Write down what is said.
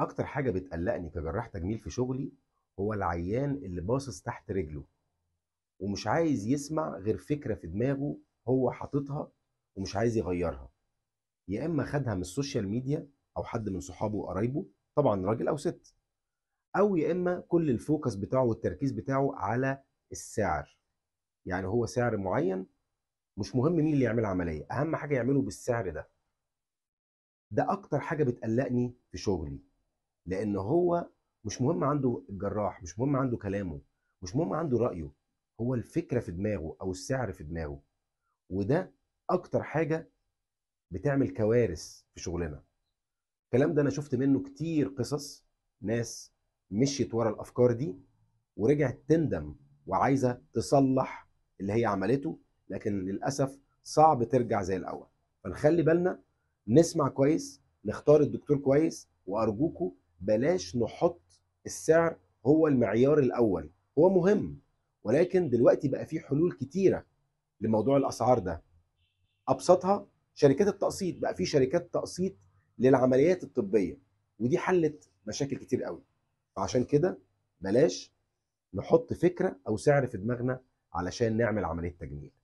اكتر حاجه بتقلقني كجراح تجميل في شغلي هو العيان اللي باصص تحت رجله ومش عايز يسمع غير فكره في دماغه هو حاططها ومش عايز يغيرها يا اما خدها من السوشيال ميديا او حد من صحابه وقرايبه طبعا راجل او ست او يا اما كل الفوكس بتاعه والتركيز بتاعه على السعر يعني هو سعر معين مش مهم مين اللي يعمل عمليه اهم حاجه يعمله بالسعر ده ده اكتر حاجه بتقلقني في شغلي لان هو مش مهم عنده الجراح مش مهم عنده كلامه مش مهم عنده رايه هو الفكره في دماغه او السعر في دماغه وده اكتر حاجه بتعمل كوارث في شغلنا الكلام ده انا شفت منه كتير قصص ناس مشيت ورا الافكار دي ورجعت تندم وعايزه تصلح اللي هي عملته لكن للاسف صعب ترجع زي الاول فنخلي بالنا نسمع كويس نختار الدكتور كويس وارجوكم بلاش نحط السعر هو المعيار الاول هو مهم ولكن دلوقتي بقى في حلول كتيره لموضوع الاسعار ده ابسطها شركات التقسيط بقى في شركات تقسيط للعمليات الطبيه ودي حلت مشاكل كتير قوي فعشان كده بلاش نحط فكره او سعر في دماغنا علشان نعمل عمليه تجميل